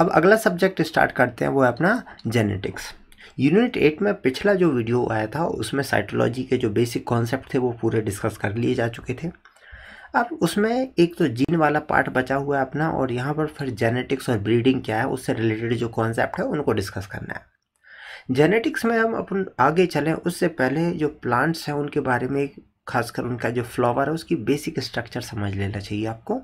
अब अगला subject start करते हैं वो है अपना जेनेटिक्स यूनिट एट में पिछला जो वीडियो आया था उसमें साइटोलॉजी के जो बेसिक कॉन्सेप्ट थे वो पूरे डिस्कस कर लिए जा चुके थे अब उसमें एक तो जीन वाला पार्ट बचा हुआ है अपना और यहाँ पर फिर जेनेटिक्स और ब्रीडिंग क्या है उससे रिलेटेड जो कॉन्सेप्ट है उनको डिस्कस करना है जेनेटिक्स में हम अपन आगे चलें उससे पहले जो प्लांट्स हैं उनके बारे में एक खासकर उनका जो फ्लावर है उसकी बेसिक स्ट्रक्चर समझ लेना चाहिए आपको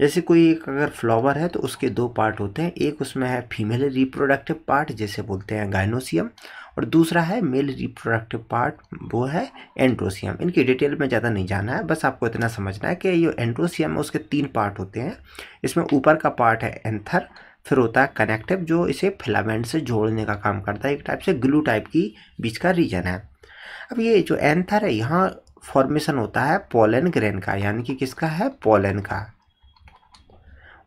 जैसे कोई एक अगर फ्लावर है तो उसके दो पार्ट होते हैं एक उसमें है फीमेल रिप्रोडक्टिव पार्ट जैसे बोलते हैं गाइनोसियम और दूसरा है मेल रिप्रोडक्टिव पार्ट वो है एंड्रोसियम इनकी डिटेल में ज़्यादा नहीं जाना है बस आपको इतना समझना है कि ये एंड्रोसियम है उसके तीन पार्ट होते हैं इसमें ऊपर का पार्ट है एंथर फिर होता है कनेक्टिव जो इसे फिलामेंट से जोड़ने का काम करता है एक टाइप से ग्लू टाइप की बीच का रीजन है अब ये जो एंथर है यहाँ फॉर्मेशन होता है पोलन ग्रेन का यानी कि किसका है पोलन का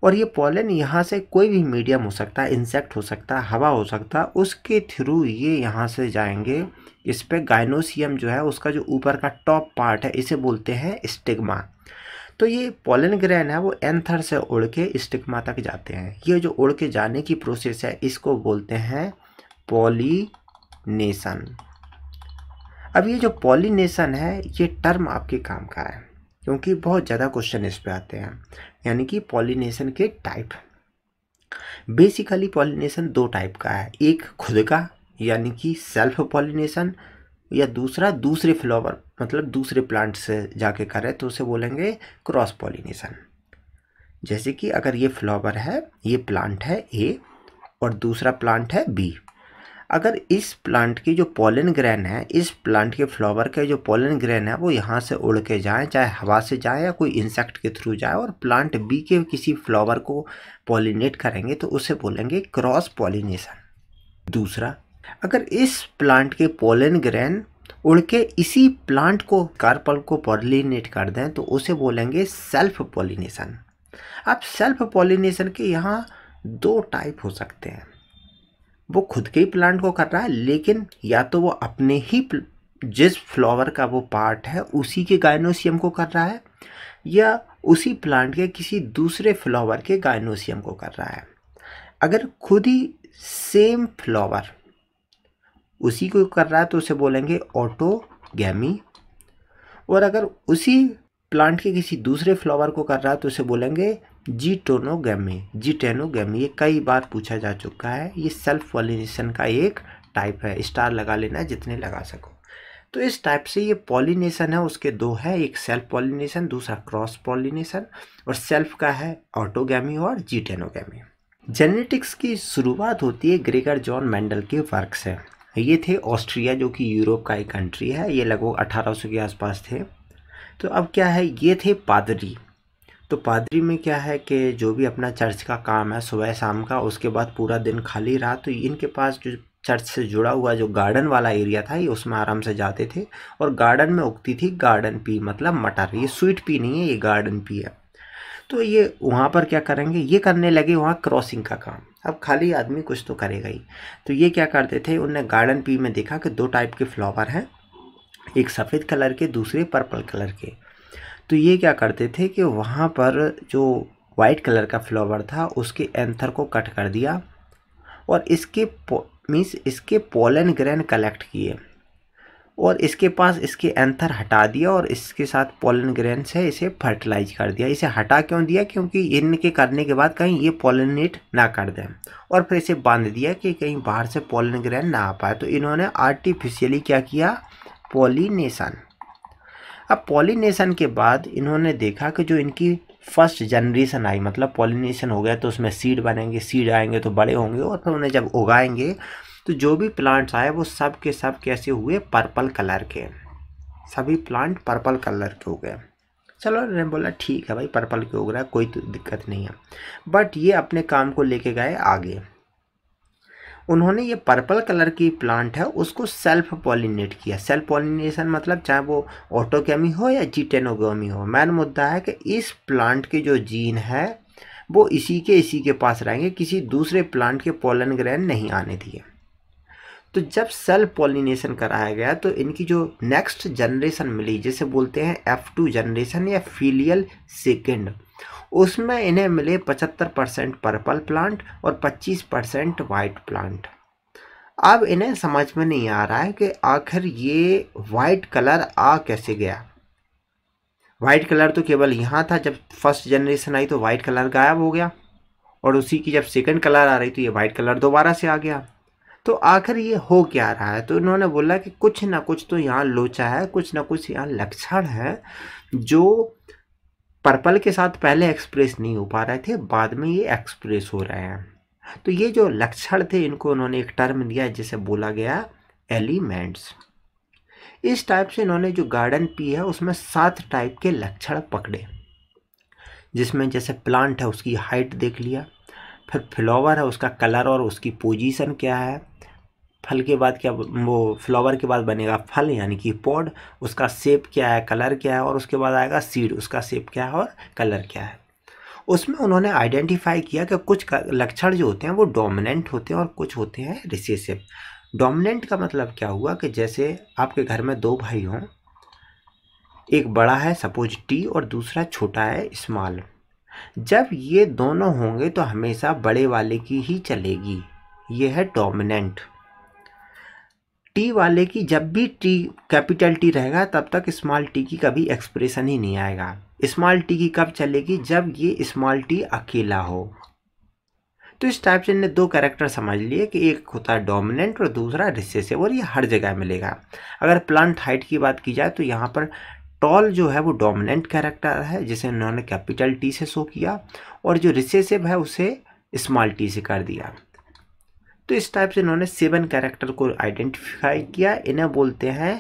और ये पोलन यहाँ से कोई भी मीडियम हो सकता है इंसेक्ट हो सकता है हवा हो सकता है उसके थ्रू ये यहाँ से जाएंगे इस पर गाइनोसियम जो है उसका जो ऊपर का टॉप पार्ट है इसे बोलते हैं स्टिग्मा तो ये पोलन ग्रैन है वो एंथर से उड़ के स्टिग्मा तक जाते हैं ये जो उड़ के जाने की प्रोसेस है इसको बोलते हैं पॉलीनेशन अब ये जो पॉलिनेशन है ये टर्म आपके काम का है क्योंकि बहुत ज़्यादा क्वेश्चन इस पर आते हैं यानी कि पॉलिनेशन के टाइप बेसिकली पॉलिनेशन दो टाइप का है एक खुद का यानी कि सेल्फ पॉलिनेशन या दूसरा दूसरे फ्लावर मतलब दूसरे प्लांट से जाके करें तो उसे बोलेंगे क्रॉस पॉलिनेशन जैसे कि अगर ये फ्लावर है ये प्लांट है ए और दूसरा प्लांट है बी अगर इस प्लांट की जो पोलन ग्रैन है इस प्लांट के फ्लावर के जो पोलन ग्रैन है वो यहाँ से उड़ के जाएँ चाहे हवा से जाए या कोई इंसेक्ट के थ्रू जाए और प्लांट बी के किसी फ्लावर को पॉलिनेट करेंगे तो उसे बोलेंगे क्रॉस पोलिनेशन दूसरा अगर इस प्लांट के पोलन ग्रैन उड़ के इसी प्लांट को कार्पल को पॉलिनेट कर दें तो उसे बोलेंगे सेल्फ पॉलिनेशन अब सेल्फ पॉलिनेशन के यहाँ दो टाइप हो सकते हैं वो खुद के ही प्लांट को कर रहा है लेकिन या तो वो अपने ही जिस फ्लावर का वो पार्ट है उसी के गायनोसियम को कर रहा है या उसी प्लांट के किसी दूसरे फ्लावर के गायनोसियम को कर रहा है अगर खुद ही सेम फ्लावर उसी को कर रहा है तो उसे बोलेंगे ऑटोगैमी और अगर उसी प्लांट के किसी दूसरे फ्लावर को कर रहा है तो उसे बोलेंगे जीटोनोगेमी जीटेनोगेमी ये कई बार पूछा जा चुका है ये सेल्फ पॉलिनेशन का एक टाइप है स्टार लगा लेना है जितने लगा सको तो इस टाइप से ये पॉलिनेशन है उसके दो है एक सेल्फ पॉलिनेशन दूसरा क्रॉस पॉलिनेशन और सेल्फ का है ऑटोगेमी और जीटेनोगेमी जेनेटिक्स की शुरुआत होती है ग्रेगर जॉन मैंडल के वर्क से ये थे ऑस्ट्रिया जो कि यूरोप का एक कंट्री है ये लगभग अठारह के आसपास थे तो अब क्या है ये थे पादरी तो पादरी में क्या है कि जो भी अपना चर्च का काम है सुबह शाम का उसके बाद पूरा दिन खाली रहा तो इनके पास जो चर्च से जुड़ा हुआ जो गार्डन वाला एरिया था ये उसमें आराम से जाते थे और गार्डन में उगती थी गार्डन पी मतलब मटर ये स्वीट पी नहीं है ये गार्डन पी है तो ये वहाँ पर क्या करेंगे ये करने लगे वहाँ क्रॉसिंग का काम अब खाली आदमी कुछ तो करेगा ही तो ये क्या करते थे उनने गार्डन पी में देखा कि दो टाइप के फ्लावर हैं एक सफ़ेद कलर के दूसरे पर्पल कलर के तो ये क्या करते थे कि वहाँ पर जो वाइट कलर का फ्लावर था उसके एंथर को कट कर दिया और इसके मीन्स इसके पोलन ग्रैन कलेक्ट किए और इसके पास इसके एंथर हटा दिया और इसके साथ पोलन ग्रैन से इसे फर्टिलाइज कर दिया इसे हटा क्यों दिया क्योंकि इनके करने के बाद कहीं ये पोलिनेट ना कर दें और फिर इसे बांध दिया कि कहीं बाहर से पोलन ग्रेन ना आ पाए तो इन्होंने आर्टिफिशियली क्या किया पोलिनेशन अब पॉलिनेशन के बाद इन्होंने देखा कि जो इनकी फर्स्ट जनरेशन आई मतलब पॉलिनेशन हो गया तो उसमें सीड बनेंगे सीड आएंगे तो बड़े होंगे और फिर उन्हें जब उगाएंगे तो जो भी प्लांट्स आए वो सब के सब कैसे हुए पर्पल कलर के सभी प्लांट पर्पल कलर के हो गए चलो उन्होंने बोला ठीक है भाई पर्पल के उग रहा है कोई तो दिक्कत नहीं है बट ये अपने काम को लेके गए आगे उन्होंने ये पर्पल कलर की प्लांट है उसको सेल्फ पॉलिनेट किया सेल्फ पॉलिनेशन मतलब चाहे वो ऑटोकेमी हो या जीटेनोगी हो मैन मुद्दा है कि इस प्लांट के जो जीन है वो इसी के इसी के पास रहेंगे किसी दूसरे प्लांट के पोलन ग्रहण नहीं आने दिए तो जब सेल्फ पॉलिनेशन कराया गया तो इनकी जो नेक्स्ट जनरेशन मिली जिसे बोलते हैं एफ टू जनरेशन या फीलियल सेकेंड उसमें इन्हें मिले 75 परसेंट पर्पल प्लांट और 25 परसेंट वाइट प्लांट अब इन्हें समझ में नहीं आ रहा है कि आखिर ये वाइट कलर आ कैसे गया वाइट कलर तो केवल यहाँ था जब फर्स्ट जनरेशन आई तो वाइट कलर गायब हो गया और उसी की जब सेकंड कलर आ रही तो ये वाइट कलर दोबारा से आ गया तो आखिर ये हो क्या रहा है तो इन्होंने बोला कि कुछ ना कुछ तो यहाँ लोचा है कुछ ना कुछ यहाँ लक्षण है जो पर्पल के साथ पहले एक्सप्रेस नहीं हो पा रहे थे बाद में ये एक्सप्रेस हो रहे हैं तो ये जो लक्षण थे इनको उन्होंने एक टर्म दिया जिसे बोला गया एलिमेंट्स इस टाइप से इन्होंने जो गार्डन पी है उसमें सात टाइप के लक्षण पकड़े जिसमें जैसे प्लांट है उसकी हाइट देख लिया फिर फ्लावर है उसका कलर और उसकी पोजीशन क्या है फल के बाद क्या वो फ्लावर के बाद बनेगा फल यानी कि पॉड उसका सेप क्या है कलर क्या है और उसके बाद आएगा सीड उसका सेप क्या है और कलर क्या है उसमें उन्होंने आइडेंटिफाई किया कि कुछ लक्षण जो होते हैं वो डोमिनेंट होते हैं और कुछ होते हैं रिसेसिव डोमिनेंट का मतलब क्या हुआ कि जैसे आपके घर में दो भाई हों एक बड़ा है सपोज टी और दूसरा छोटा है स्मॉल जब ये दोनों होंगे तो हमेशा बड़े वाले की ही चलेगी ये है डोमिनेंट टी वाले की जब भी टी कैपिटल टी रहेगा तब तक स्मॉल टी की कभी एक्सप्रेशन ही नहीं आएगा स्मॉल टी की कब चलेगी जब ये स्मॉल टी अकेला हो तो इस टाइप से इन्हें दो कैरेक्टर समझ लिए कि एक होता है डोमिनेंट और दूसरा रिसेसिव और ये हर जगह मिलेगा अगर प्लांट हाइट की बात की जाए तो यहाँ पर टॉल जो है वो डोमिनेंट कैरेक्टर है जिसे उन्होंने कैपिटल टी से शो किया और जो रिसेसिव है उसे स्मॉल टी से कर दिया तो इस टाइप से इन्होंने सेवन कैरेक्टर को आइडेंटिफाई किया इन्हें बोलते हैं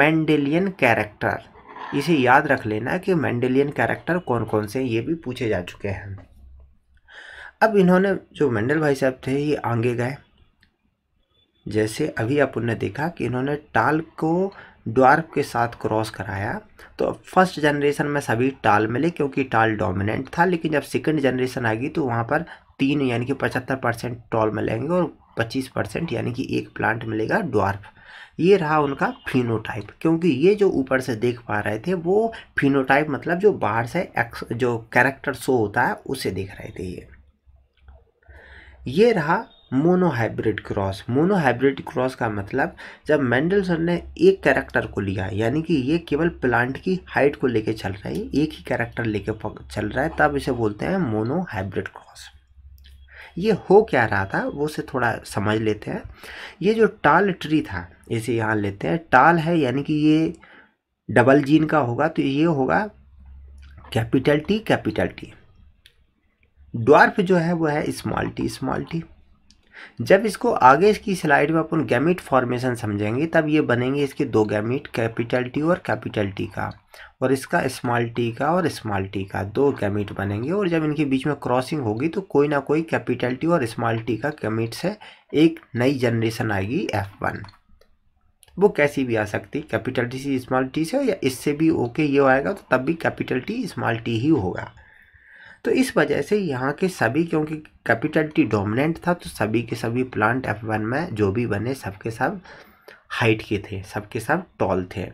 मैंडेलियन कैरेक्टर इसे याद रख लेना कि मैंडेलियन कैरेक्टर कौन कौन से हैं ये भी पूछे जा चुके हैं अब इन्होंने जो मंडल भाई साहब थे ये आगे गए जैसे अभी अपन ने देखा कि इन्होंने टाल को ड्वार्फ के साथ क्रॉस कराया तो फर्स्ट जनरेशन में सभी टाल मिले क्योंकि टाल डोमिनेंट था लेकिन जब सेकंड जनरेशन आ गई तो वहाँ पर तीन यानी कि पचहत्तर परसेंट टॉल मिलेंगे और पच्चीस परसेंट यानी कि एक प्लांट मिलेगा ड्वार्फ ये रहा उनका फिनोटाइप क्योंकि ये जो ऊपर से देख पा रहे थे वो फिनोटाइप मतलब जो बाहर से एक्स जो कैरेक्टर शो होता है उसे देख रहे थे ये ये रहा मोनोहाइब्रिड क्रॉस मोनोहाइब्रिड क्रॉस का मतलब जब मैंडलसन ने एक कैरेक्टर को लिया यानी कि ये केवल प्लांट की हाइट को लेके चल रहा है एक ही कैरेक्टर लेके चल रहा है तब इसे बोलते हैं मोनोहाइब्रिड क्रॉस ये हो क्या रहा था वो से थोड़ा समझ लेते हैं ये जो टाल ट्री था इसे यहाँ लेते हैं टाल है यानी कि ये डबल जीन का होगा तो ये होगा capital T capital T dwarf जो है वो है स्मॉल टी स्मॉल टी जब इसको आगे इसकी स्लाइड में अपन गैमिट फॉर्मेशन समझेंगे तब ये बनेंगे इसके दो गैमिट कैपिटल टी और कैपिटल टी का और इसका स्मॉल टी का और स्मॉल टी का दो गैमिट बनेंगे और जब इनके बीच में क्रॉसिंग होगी तो कोई ना कोई कैपिटल टी और स्मॉल टी का गैमिट से एक नई जनरेशन आएगी एफ वन वो कैसी भी आ सकती कैपिटल टी से स्मॉल टी से या इससे भी ओके ये आएगा तो तब भी कैपिटल टी स्मॉल टी ही होगा तो इस वजह से यहाँ के सभी क्योंकि कैपिटल टी डोमिनेंट था तो सभी के सभी प्लांट एफ वन में जो भी बने सबके सब हाइट के थे सबके सब टॉल थे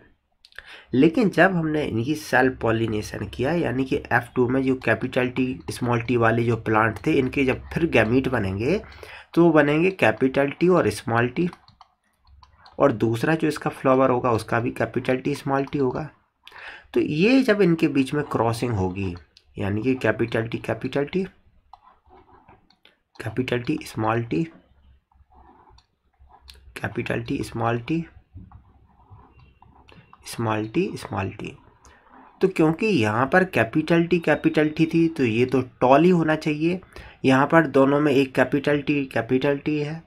लेकिन जब हमने इनकी सेल्फ पॉलिनेशन किया यानी कि एफ टू में जो कैपिटल टी स्मॉल टी वाले जो प्लांट थे इनके जब फिर गैमिट बनेंगे तो बनेंगे कैपिटल टी और स्मॉल टी और दूसरा जो इसका फ्लावर होगा उसका भी कैपिटल टी स्मॉल टी होगा तो ये जब इनके बीच में क्रॉसिंग होगी यानी कि capital T capital T capital T small T capital T small T small T small T तो क्योंकि यहाँ पर कैपिटल टी कैपिटल टी थी तो ये तो टॉल ही होना चाहिए यहाँ पर दोनों में एक कैपिटल टी कैपिटल टी है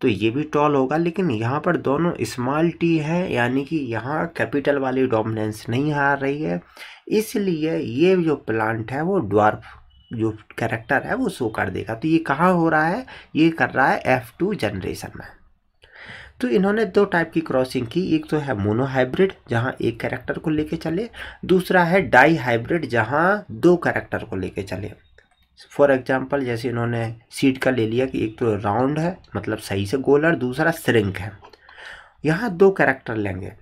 तो ये भी टॉल होगा लेकिन यहाँ पर दोनों स्मॉल टी है यानी कि यहाँ कैपिटल वाली डोमिनेंस नहीं आ रही है इसलिए ये जो प्लांट है वो ड्वार्फ जो कैरेक्टर है वो शो कर देगा तो ये कहाँ हो रहा है ये कर रहा है एफ़ टू जनरेशन में तो इन्होंने दो टाइप की क्रॉसिंग की एक तो है मोनो हाइब्रिड जहाँ एक कैरेक्टर को लेके चले दूसरा है डाई हाइब्रिड जहाँ दो कैरेक्टर को लेके चले फॉर एग्जाम्पल जैसे इन्होंने सीट का ले लिया कि एक तो राउंड है मतलब सही से गोल और दूसरा श्रिंक है यहाँ दो कैरेक्टर लेंगे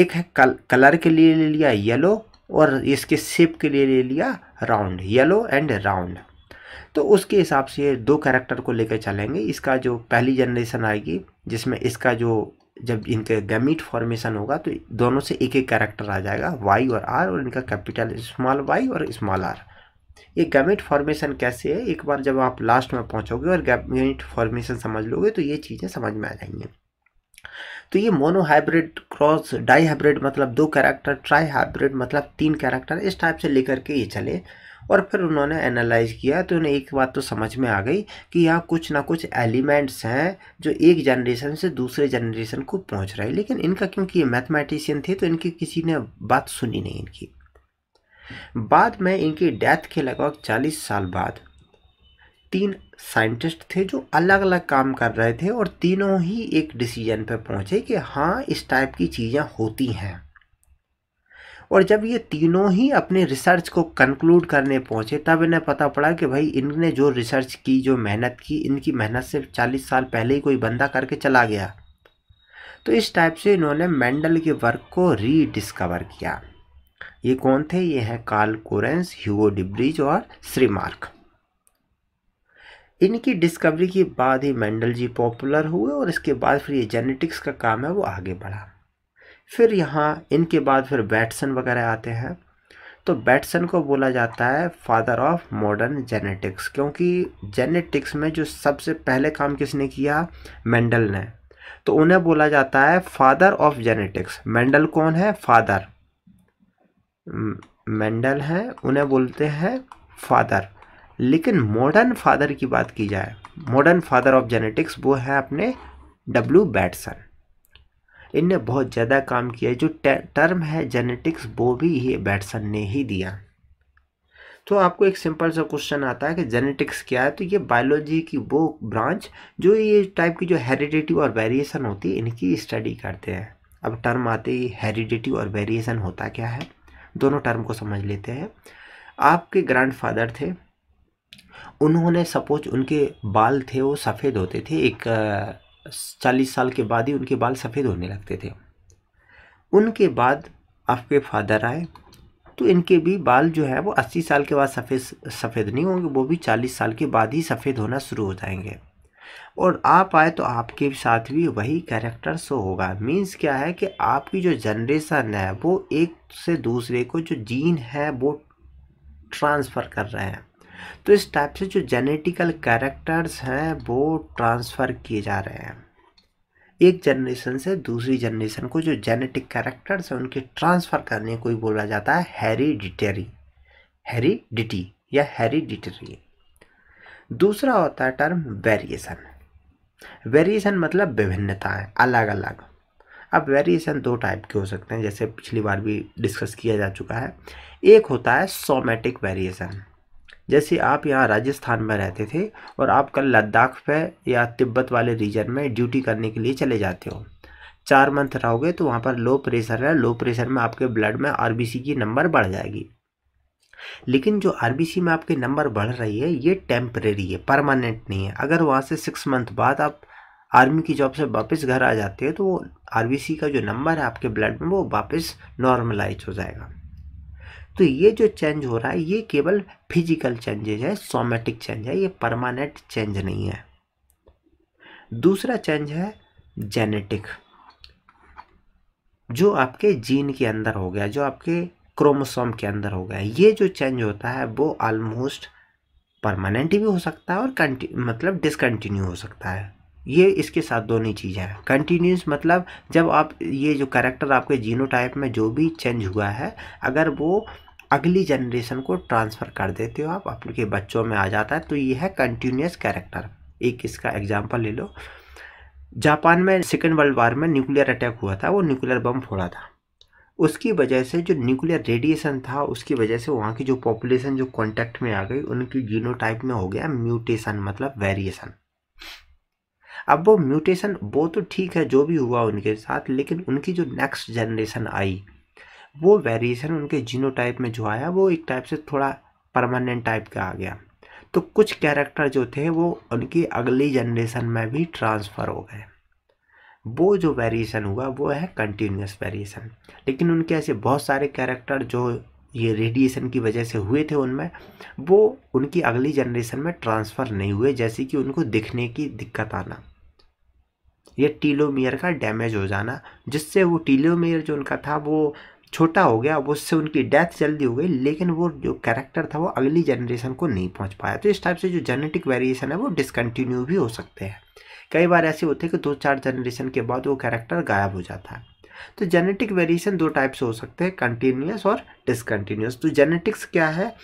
एक है कल, कलर के लिए ले लिया येलो और इसके शेप के लिए ले लिया राउंड येलो एंड राउंड तो उसके हिसाब से दो कैरेक्टर को लेकर चलेंगे इसका जो पहली जनरेशन आएगी जिसमें इसका जो जब इनके गैमिट फॉर्मेशन होगा तो दोनों से एक एक कैरेक्टर आ जाएगा वाई और आर और इनका कैपिटल स्मॉल वाई और स्मॉल आर ये गैमेट फॉर्मेशन कैसे है एक बार जब आप लास्ट में पहुंचोगे और गैमिट फॉर्मेशन समझ लोगे तो ये चीज़ें समझ में आ जाएंगी तो ये मोनोहाइब्रिड क्रॉस डाई हाइब्रिड मतलब दो कैरेक्टर ट्राई हाइब्रिड मतलब तीन कैरेक्टर इस टाइप से लेकर के ये चले और फिर उन्होंने एनालाइज किया तो उन्हें एक बात तो समझ में आ गई कि यहाँ कुछ ना कुछ एलिमेंट्स हैं जो एक जनरेशन से दूसरे जनरेशन को पहुँच रहे लेकिन इनका क्योंकि ये मैथमेटिशियन थे तो इनकी किसी ने बात सुनी नहीं इनकी बाद में इनकी डेथ के लगभग चालीस साल बाद तीन साइंटिस्ट थे जो अलग अलग काम कर रहे थे और तीनों ही एक डिसीजन पर पहुंचे कि हाँ इस टाइप की चीज़ें होती हैं और जब ये तीनों ही अपने रिसर्च को कंक्लूड करने पहुंचे तब इन्हें पता पड़ा कि भाई इनने जो रिसर्च की जो मेहनत की इनकी मेहनत से 40 साल पहले ही कोई बंदा करके चला गया तो इस टाइप से इन्होंने मेंडल के वर्क को रीडिस्कवर किया ये कौन थे ये हैं कार्ल कोरेंस ह्यूगो डिब्रिज और श्रीमार्क इनकी डिस्कवरी के बाद ही मेंडल जी पॉपुलर हुए और इसके बाद फिर ये जेनेटिक्स का काम है वो आगे बढ़ा फिर यहाँ इनके बाद फिर बैटसन वगैरह आते हैं तो बैटसन को बोला जाता है फादर ऑफ मॉडर्न जेनेटिक्स क्योंकि जेनेटिक्स में जो सबसे पहले काम किसने किया मेंडल ने तो उन्हें बोला जाता है फादर ऑफ जेनेटिक्स मेंडल कौन है फादर मेंडल हैं उन्हें बोलते हैं फादर लेकिन मॉडर्न फादर की बात की जाए मॉडर्न फादर ऑफ जेनेटिक्स वो है अपने डब्ल्यू बैटसन इनने बहुत ज़्यादा काम किया जो टर्म है जेनेटिक्स वो भी ये बैटसन ने ही दिया तो आपको एक सिंपल सा क्वेश्चन आता है कि जेनेटिक्स क्या है तो ये बायोलॉजी की वो ब्रांच जो ये टाइप की जो हेरिडिटी और वेरिएशन होती है इनकी स्टडी करते हैं अब टर्म आते ही हेरिडिटी और वेरिएशन होता क्या है दोनों टर्म को समझ लेते हैं आपके ग्रैंडफादर थे उन्होंने सपोज उनके बाल थे वो सफ़ेद होते थे एक चालीस साल के बाद ही उनके बाल सफ़ेद होने लगते थे उनके बाद आपके फादर आए तो इनके भी बाल जो है वो अस्सी साल के बाद सफ़ेद सफ़ेद नहीं होंगे वो भी चालीस साल के बाद ही सफ़ेद होना शुरू हो जाएंगे और आप आए तो आपके साथ भी वही कैरेक्टर शो होगा मीन्स क्या है कि आपकी जो जनरेशन है वो एक से दूसरे को जो जीन है वो ट्रांसफ़र कर रहे हैं तो इस टाइप से जो जेनेटिकल कैरेक्टर्स हैं वो ट्रांसफ़र किए जा रहे हैं एक जनरेशन से दूसरी जनरेशन को जो जेनेटिक कैरेक्टर्स हैं उनके ट्रांसफ़र करने को ही बोला जाता है हेरिडिटरी हेरिडिटी या हेरिडिटरी दूसरा होता है टर्म वेरिएशन वेरिएशन मतलब विभिन्नता है अलग अलग अब वेरिएशन दो टाइप के हो सकते हैं जैसे पिछली बार भी डिस्कस किया जा चुका है एक होता है सोमेटिक वेरिएशन जैसे आप यहाँ राजस्थान में रहते थे और आप कल लद्दाख पे या तिब्बत वाले रीजन में ड्यूटी करने के लिए चले जाते हो चार मंथ रहोगे तो वहाँ पर लो प्रेशर है लो प्रेशर में आपके ब्लड में आर की नंबर बढ़ जाएगी लेकिन जो आर में आपके नंबर बढ़ रही है ये टेम्परेरी है परमानेंट नहीं है अगर वहाँ से सिक्स मंथ बाद आप आर्मी की जॉब से वापस घर आ जाते हैं तो वो आर का जो नंबर है आपके ब्लड में वो वापस नॉर्मलाइज हो जाएगा तो ये जो चेंज हो रहा है ये केवल फिजिकल चेंजेज है सोमेटिक चेंज है ये परमानेंट चेंज नहीं है दूसरा चेंज है जेनेटिक जो आपके जीन के अंदर हो गया जो आपके क्रोमोसोम के अंदर हो गया ये जो चेंज होता है वो ऑलमोस्ट परमानेंट भी हो सकता है और मतलब डिसकंटिन्यू हो सकता है ये इसके साथ दोनों चीज़ें हैं कंटिन्यूस मतलब जब आप ये जो करेक्टर आपके जीनो टाइप में जो भी चेंज हुआ है अगर वो अगली जनरेशन को ट्रांसफ़र कर देते हो आप अपने बच्चों में आ जाता है तो ये है कंटिन्यूस कैरेक्टर एक इसका एग्जाम्पल ले लो जापान में सेकेंड वर्ल्ड वार में न्यूक्लियर अटैक हुआ था वो न्यूक्लियर बम फोड़ा था उसकी वजह से जो न्यूक्लियर रेडिएशन था उसकी वजह से वहाँ की जो पॉपुलेशन जो कॉन्टैक्ट में आ गई उनकी जीनो में हो गया म्यूटेशन मतलब वेरिएशन अब वो म्यूटेशन वो तो ठीक है जो भी हुआ उनके साथ लेकिन उनकी जो नेक्स्ट जनरेशन आई वो वेरिएशन उनके जीनो में जो आया वो एक टाइप से थोड़ा परमानेंट टाइप का आ गया तो कुछ कैरेक्टर जो थे वो उनकी अगली जनरेशन में भी ट्रांसफ़र हो गए वो जो वेरिएशन हुआ वो है कंटिन्यूस वेरिएशन लेकिन उनके ऐसे बहुत सारे कैरेक्टर जो ये रेडिएशन की वजह से हुए थे उनमें वो उनकी अगली जनरेशन में ट्रांसफ़र नहीं हुए जैसे कि उनको दिखने की दिक्कत आना ये टीलोमियर का डैमेज हो जाना जिससे वो टीलोमियर जो उनका था वो छोटा हो गया उससे उनकी डेथ जल्दी हो गई लेकिन वो जो कैरेक्टर था वो अगली जनरेशन को नहीं पहुंच पाया तो इस टाइप से जो जेनेटिक वेरिएशन है वो डिसकंटिन्यू भी हो सकते हैं कई बार ऐसे होते हैं कि दो चार जनरेशन के बाद वो कैरेक्टर गायब हो जाता है तो जेनेटिक वेरिएशन दो टाइप से हो सकते हैं कंटिन्यूस और डिसकंटिन्यूस तो जेनेटिक्स क्या है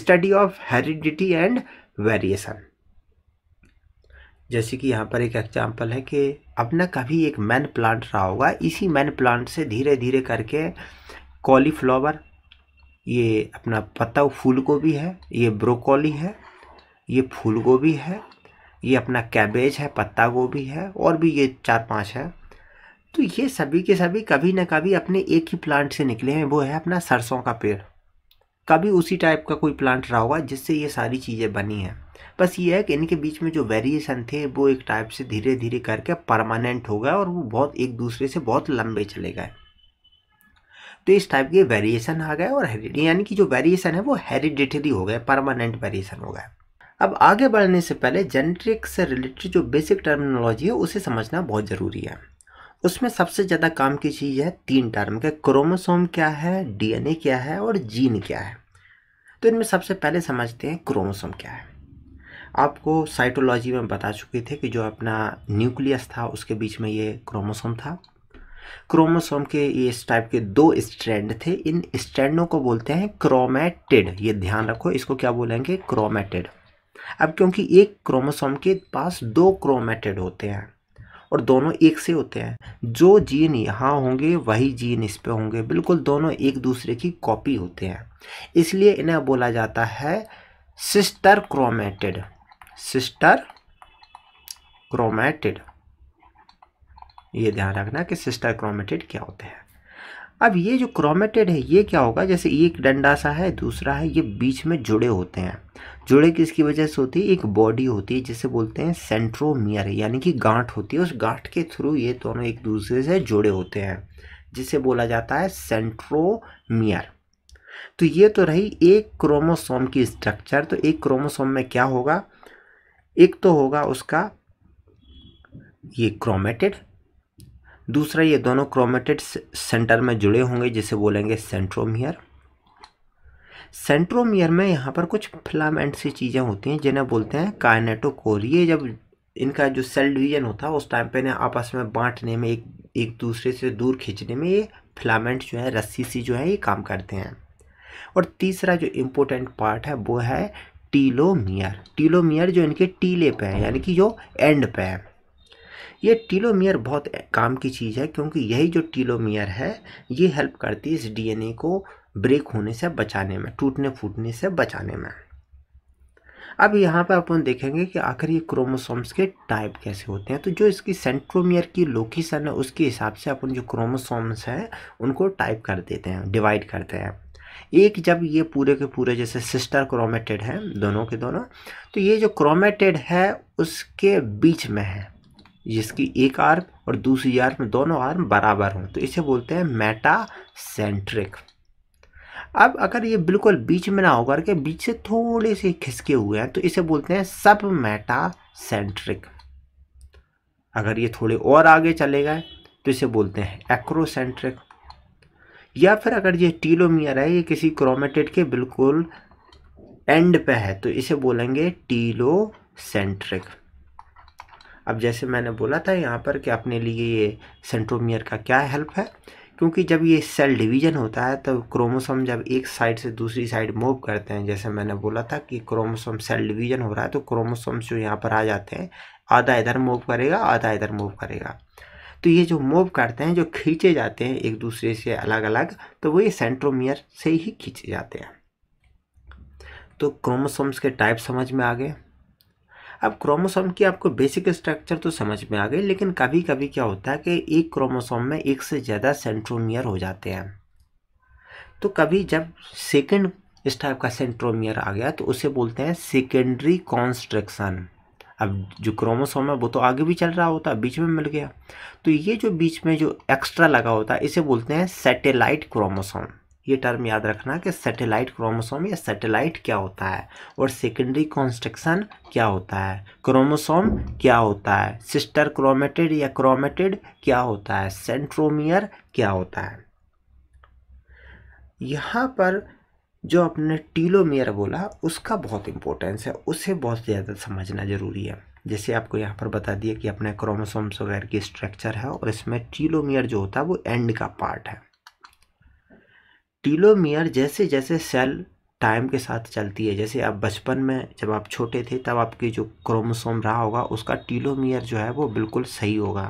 study of heredity and variation जैसे कि यहाँ पर एक एग्जाम्पल है कि अपना कभी एक मैन प्लांट रहा होगा इसी मैन प्लांट से धीरे धीरे करके कॉलीफ्लावर ये अपना पत्ता फूल गोभी है ये ब्रोकॉली है ये फूल गोभी है ये अपना कैबेज है पत्ता गोभी है और भी ये चार पांच है तो ये सभी के सभी कभी ना कभी अपने एक ही प्लांट से निकले हैं वो है अपना सरसों का पेड़ कभी उसी टाइप का कोई प्लांट रहा होगा जिससे ये सारी चीज़ें बनी हैं बस ये है कि इनके बीच में जो वेरिएशन थे वो एक टाइप से धीरे धीरे करके परमानेंट हो गए और वो बहुत एक दूसरे से बहुत लंबे चले गए तो इस टाइप के वेरिएशन आ गए और यानी कि जो वेरिएशन है वो हेरिडिटरी हो गए परमानेंट वेरिएशन हो गए अब आगे बढ़ने से पहले जेनेटिक्स से रिलेटेड जो बेसिक टर्मिनोलॉजी है उसे समझना बहुत ज़रूरी है उसमें सबसे ज़्यादा काम की चीज़ है तीन टर्म के क्रोमोसोम क्या है डीएनए क्या है और जीन क्या है तो इनमें सबसे पहले समझते हैं क्रोमोसोम क्या है आपको साइटोलॉजी में बता चुके थे कि जो अपना न्यूक्लियस था उसके बीच में ये क्रोमोसोम था क्रोमोसोम के इस टाइप के दो स्ट्रैंड थे इन स्ट्रैंडों को बोलते हैं क्रोमेटेड ये ध्यान रखो इसको क्या बोलेंगे क्रोमेटेड अब क्योंकि एक क्रोमोसोम के पास दो क्रोमेटेड होते हैं और दोनों एक से होते हैं जो जीन यहाँ होंगे वही जीन इस पे होंगे बिल्कुल दोनों एक दूसरे की कॉपी होते हैं इसलिए इन्हें बोला जाता है सिस्टर क्रोमेटेड सिस्टर क्रोमेटेड ये ध्यान रखना कि सिस्टर क्रोमेटेड क्या होते हैं अब ये जो क्रोमेटेड है ये क्या होगा जैसे एक डंडा सा है दूसरा है ये बीच में जुड़े होते हैं जुड़े किसकी वजह से होती है एक बॉडी होती है जिसे बोलते हैं सेंट्रोमियर यानी कि गांठ होती है उस गांठ के थ्रू ये दोनों एक दूसरे से जुड़े होते हैं जिसे बोला जाता है सेंट्रोमियर तो ये तो रही एक क्रोमोसोम की स्ट्रक्चर तो एक क्रोमोसोम में क्या होगा एक तो होगा उसका ये क्रोमेटेड दूसरा ये दोनों क्रोमेटेड सेंटर में जुड़े होंगे जिसे बोलेंगे सेंट्रोमियर सेंट्रोमियर में यहाँ पर कुछ फिलामेंट सी चीज़ें होती हैं जिन्हें बोलते हैं काइनेटोकोर ये जब इनका जो सेल डिवीजन होता है उस टाइम पे इन्हें आपस में बांटने में एक एक दूसरे से दूर खींचने में ये फिलामेंट जो है रस्सी सी जो है ये काम करते हैं और तीसरा जो इम्पोर्टेंट पार्ट है वो है टीलोमियर टीलोमियर जो इनके टीले पे है यानी कि जो एंड पे है ये टीलोमियर बहुत काम की चीज़ है क्योंकि यही जो टीलोमियर है ये हेल्प करती है इस डीएनए को ब्रेक होने से बचाने में टूटने फूटने से बचाने में अब यहाँ पर अपन देखेंगे कि आखिर ये क्रोमोसोम्स के टाइप कैसे होते हैं तो जो इसकी सेंट्रोमियर की लोकेशन है उसके हिसाब से अपन जो क्रोमोसोम्स हैं उनको टाइप कर देते हैं डिवाइड करते हैं एक जब ये पूरे के पूरे जैसे सिस्टर क्रोमेटेड हैं दोनों के दोनों तो ये जो क्रोमेटेड है उसके बीच में है जिसकी एक आर्म और दूसरी आर्म दोनों आर्म बराबर हों तो इसे बोलते हैं मेटा सेंट्रिक अब अगर ये बिल्कुल बीच में ना होकर के बीच से थोड़े से खिसके हुए हैं तो इसे बोलते हैं सब मेटा सेंट्रिक अगर ये थोड़े और आगे चले गए तो इसे बोलते हैं एक्रोसेंट्रिक या फिर अगर ये टीलोमियर है ये किसी क्रोमेटेड के बिल्कुल एंड पे है तो इसे बोलेंगे टीलोसेंट्रिक अब जैसे मैंने बोला था यहाँ पर कि अपने लिए ये सेंट्रोमियर का क्या हेल्प है क्योंकि जब ये सेल डिवीज़न होता है तो क्रोमोसोम जब एक साइड से दूसरी साइड मूव करते हैं जैसे मैंने बोला था कि क्रोमोसोम सेल डिवीज़न हो रहा है तो क्रोमोसोम जो यहाँ पर आ जाते हैं आधा इधर मूव करेगा आधा इधर मूव करेगा तो ये जो मूव करते हैं जो खींचे जाते हैं एक दूसरे से अलग अलग तो वो ये सेंट्रोमियर से ही खींचे जाते हैं तो क्रोमोसोम्स के टाइप समझ में आ गए अब क्रोमोसोम की आपको बेसिक स्ट्रक्चर तो समझ में आ गई लेकिन कभी कभी क्या होता है कि एक क्रोमोसोम में एक से ज़्यादा सेंट्रोमियर हो जाते हैं तो कभी जब सेकेंड इस टाइप का सेंट्रोमियर आ गया तो उसे बोलते हैं सेकेंडरी कॉन्स्ट्रक्शन अब जो क्रोमोसोम है वो तो आगे भी चल रहा होता है बीच में मिल गया तो ये जो बीच में जो एक्स्ट्रा लगा होता है इसे बोलते हैं सैटेलाइट क्रोमोसोम ये टर्म याद रखना कि सैटेलाइट क्रोमोसोम या सैटेलाइट क्या होता है और सेकेंडरी कॉन्स्ट्रक्शन क्या होता है क्रोमोसोम क्या होता है सिस्टर क्रोमेटेड या क्रोमेटेड क्या होता है सेंट्रोमियर क्या होता है यहाँ पर जो अपने टीलोमियर बोला उसका बहुत इंपॉर्टेंस है उसे बहुत ज़्यादा समझना ज़रूरी है जैसे आपको यहाँ पर बता दिया कि अपने क्रोमोसोम्स वगैरह की स्ट्रक्चर है और इसमें टीलोमियर जो होता है वो एंड का पार्ट है टीलोमियर जैसे जैसे सेल टाइम के साथ चलती है जैसे आप बचपन में जब आप छोटे थे तब आपके जो क्रोमोसोम रहा होगा उसका टीलोमियर जो है वो बिल्कुल सही होगा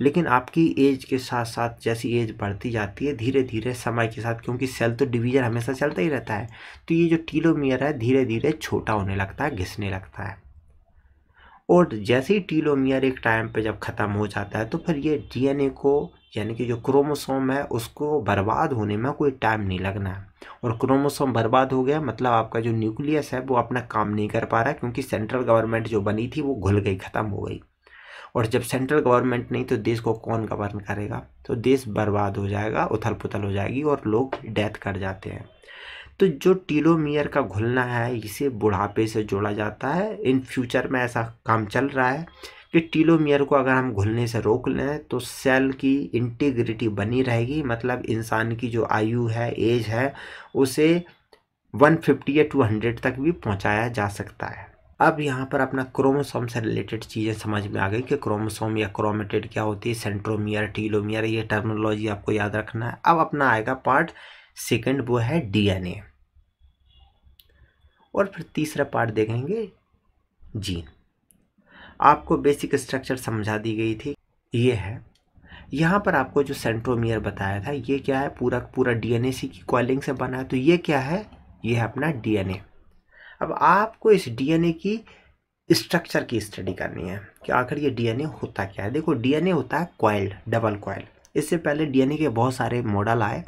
लेकिन आपकी एज के साथ साथ जैसी एज बढ़ती जाती है धीरे धीरे समय के साथ क्योंकि सेल तो डिवीजन हमेशा चलता ही रहता है तो ये जो टीलोमियर है धीरे धीरे छोटा होने लगता है घिसने लगता है और जैसे ही टीलोमियर एक टाइम पे जब ख़त्म हो जाता है तो फिर ये डीएनए को यानी कि जो क्रोमोसोम है उसको बर्बाद होने में कोई टाइम नहीं लगना है और क्रोमोसोम बर्बाद हो गया मतलब आपका जो न्यूक्लियस है वो अपना काम नहीं कर पा रहा क्योंकि सेंट्रल गवर्नमेंट जो बनी थी वो घुल गई ख़त्म हो गई और जब सेंट्रल गवर्नमेंट नहीं तो देश को कौन गवर्न करेगा तो देश बर्बाद हो जाएगा उथल पुथल हो जाएगी और लोग डेथ कर जाते हैं तो जो टीलोमियर का घुलना है इसे बुढ़ापे से जोड़ा जाता है इन फ्यूचर में ऐसा काम चल रहा है कि टीलोमियर को अगर हम घुलने से रोक लें तो सेल की इंटीग्रिटी बनी रहेगी मतलब इंसान की जो आयु है एज है उसे 150 या 200 तक भी पहुंचाया जा सकता है अब यहाँ पर अपना क्रोमोसोम से रिलेटेड चीज़ें समझ में आ गई कि क्रोमोसोम या क्रोमेटेड क्या होती है सेंट्रोमियर टीलोमियर ये टर्मोलॉजी आपको याद रखना है अब अपना आएगा पार्ट सेकेंड वो है डीएनए और फिर तीसरा पार्ट देखेंगे जीन आपको बेसिक स्ट्रक्चर समझा दी गई थी ये है यहाँ पर आपको जो सेंट्रोमियर बताया था ये क्या है पूरा पूरा डीएनए सी की कॉलिंग से बना है तो ये क्या है ये है अपना डीएनए अब आपको इस डीएनए की स्ट्रक्चर की स्टडी करनी है कि आखिर ये डीएनए होता क्या है देखो डीएनए होता है क्वाइल्ड डबल कॉयल इससे पहले डीएनए के बहुत सारे मॉडल आए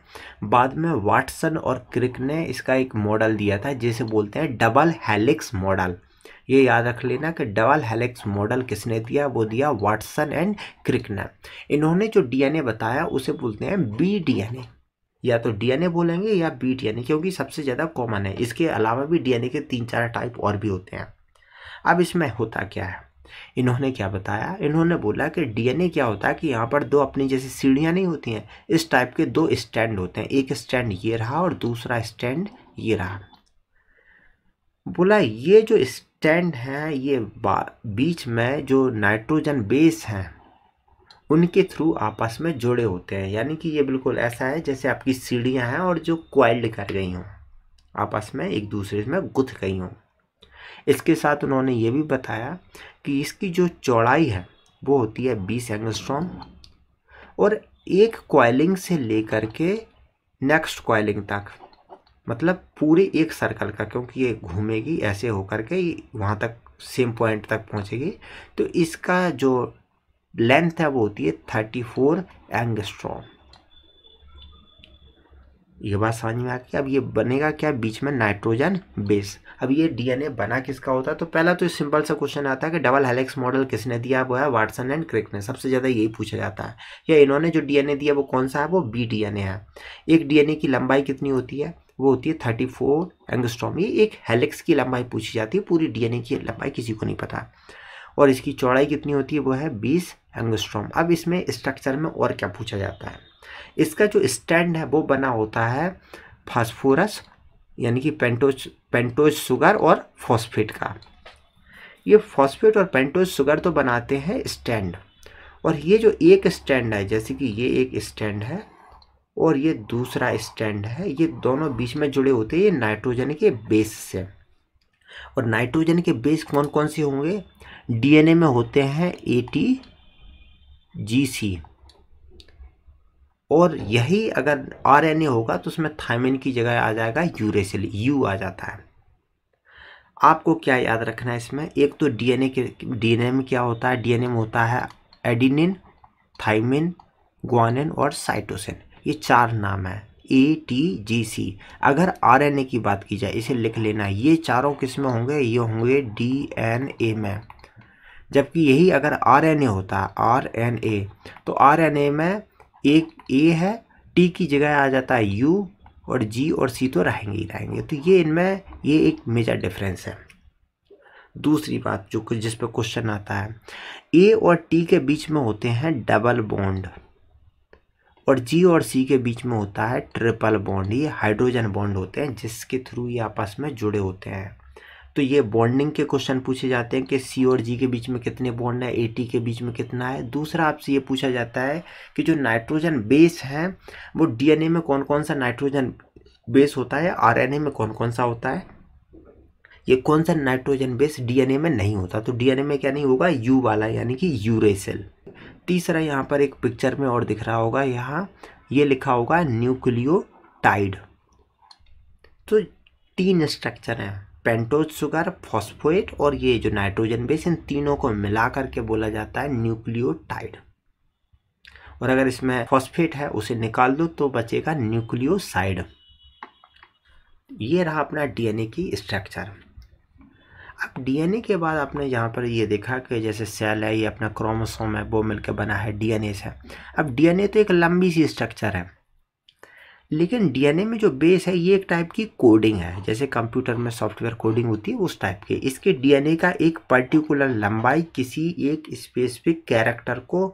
बाद में वाटसन और क्रिक ने इसका एक मॉडल दिया था जिसे बोलते हैं डबल हेलिक्स मॉडल ये याद रख लेना कि डबल हेलिक्स मॉडल किसने दिया वो दिया वाटसन एंड क्रिक ने इन्होंने जो डीएनए बताया उसे बोलते हैं बी डीएनए या तो डीएनए बोलेंगे या बी डीएनए क्योंकि सबसे ज़्यादा कॉमन है इसके अलावा भी डीएनए के तीन चार टाइप और भी होते हैं अब इसमें होता क्या है इन्होंने क्या बताया इन्होंने बोला कि डीएनए क्या होता है कि यहाँ पर दो अपनी जैसी सीढ़ियाँ नहीं होती हैं इस टाइप के दो स्टैंड होते हैं एक स्टैंड ये रहा और दूसरा स्टैंड ये रहा बोला ये जो इस स्टैंड हैं ये बीच में जो नाइट्रोजन बेस हैं उनके थ्रू आपस में जुड़े होते हैं यानी कि ये बिल्कुल ऐसा है जैसे आपकी सीढ़ियाँ हैं और जो क्वाइल्ड कर गई हों आपस में एक दूसरे में गुथ गई हों इसके साथ उन्होंने ये भी बताया कि इसकी जो चौड़ाई है वो होती है बीस एंगस्ट्रॉम और एक क्वाइलिंग से लेकर के नेक्स्ट क्वाइलिंग तक मतलब पूरे एक सर्कल का क्योंकि ये घूमेगी ऐसे होकर के वहाँ तक सेम पॉइंट तक पहुँचेगी तो इसका जो लेंथ है वो होती है थर्टी फोर स्ट्रॉन्ग ये बात समझ में आती है अब ये बनेगा क्या बीच में नाइट्रोजन बेस अब ये डीएनए बना किसका होता है तो पहला तो सिंपल सा क्वेश्चन आता है कि डबल हेलिक्स मॉडल किसने दिया वो है वाटसन एंड क्रिक ने सबसे ज़्यादा यही पूछा जाता है या इन्होंने जो डीएनए दिया वो कौन सा है वो बी डीएनए है एक डीएनए की लंबाई कितनी होती है वो होती है थर्टी फोर एंगस्ट्रॉम ये एक हेलिक्स की लंबाई पूछी जाती है पूरी डीएनए की लंबाई किसी को नहीं पता और इसकी चौड़ाई कितनी होती है वो है बीस एंगस्ट्रॉम अब इसमें स्ट्रक्चर में और क्या पूछा जाता है इसका जो स्टैंड है वो बना होता है फास्फोरस यानी कि पेंटोज पेंटोज शुगर और फॉस्फेट का ये फॉस्फेट और पेंटोज शुगर तो बनाते हैं स्टैंड और ये जो एक स्टैंड है जैसे कि ये एक स्टैंड है और ये दूसरा स्टैंड है ये दोनों बीच में जुड़े होते हैं ये नाइट्रोजन के बेस से और नाइट्रोजन के बेस कौन कौन से होंगे डीएनए में होते हैं ए टी जी सी और यही अगर आरएनए होगा तो उसमें थायमिन की जगह आ जाएगा यूरेसिल यू आ जाता है आपको क्या याद रखना है इसमें एक तो डीएनए के डीएनए में क्या होता है डीएनए में होता है एडिनिन थाइमिन ग्वानिन और साइटोसिन ये चार नाम है ए टी जी सी अगर आर एन ए की बात की जाए इसे लिख लेना ये चारों किस में होंगे ये होंगे डी एन ए में जबकि यही अगर आर एन ए होता है आर एन ए तो आर एन ए में एक ए है टी की जगह आ जाता है यू और जी और सी तो रहेंगे ही रहेंगे तो ये इनमें ये एक मेजर डिफरेंस है दूसरी बात जो जिस पर क्वेश्चन आता है ए और टी के बीच में होते हैं डबल बॉन्ड और जी और सी के बीच में होता है ट्रिपल बॉन्ड ये हाइड्रोजन बॉन्ड होते हैं जिसके थ्रू ये आपस में जुड़े होते हैं तो ये बॉन्डिंग के क्वेश्चन पूछे जाते हैं कि सी और जी के बीच में कितने बॉन्ड है ए टी के बीच में कितना है दूसरा आपसे ये पूछा जाता है कि जो नाइट्रोजन बेस हैं वो डीएनए में कौन कौन सा नाइट्रोजन बेस होता है आरएनए में कौन कौन सा होता है ये कौन सा नाइट्रोजन बेस डीएनए में नहीं होता तो डीएनए में क्या नहीं होगा यू वाला यानी कि यूरेसिल तीसरा यहाँ पर एक पिक्चर में और दिख रहा होगा यहाँ ये लिखा होगा न्यूक्लियोटाइड तो तीन स्ट्रक्चर हैं पेंटोज शुगर फॉस्फोएट और ये जो नाइट्रोजन बेस इन तीनों को मिला करके बोला जाता है न्यूक्लियोटाइड और अगर इसमें फॉस्फेट है उसे निकाल दो तो बचेगा न्यूक्लियोसाइड ये रहा अपना डीएनए की स्ट्रक्चर अब डीएनए के बाद आपने यहाँ पर ये देखा कि जैसे सेल है ये अपना क्रोमोसोम है वो मिलकर बना है डीएनए से अब डीएनए तो एक लंबी सी स्ट्रक्चर है लेकिन डीएनए में जो बेस है ये एक टाइप की कोडिंग है जैसे कंप्यूटर में सॉफ्टवेयर कोडिंग होती है उस टाइप की इसके डीएनए का एक पर्टिकुलर लंबाई किसी एक स्पेसिफिक कैरेक्टर को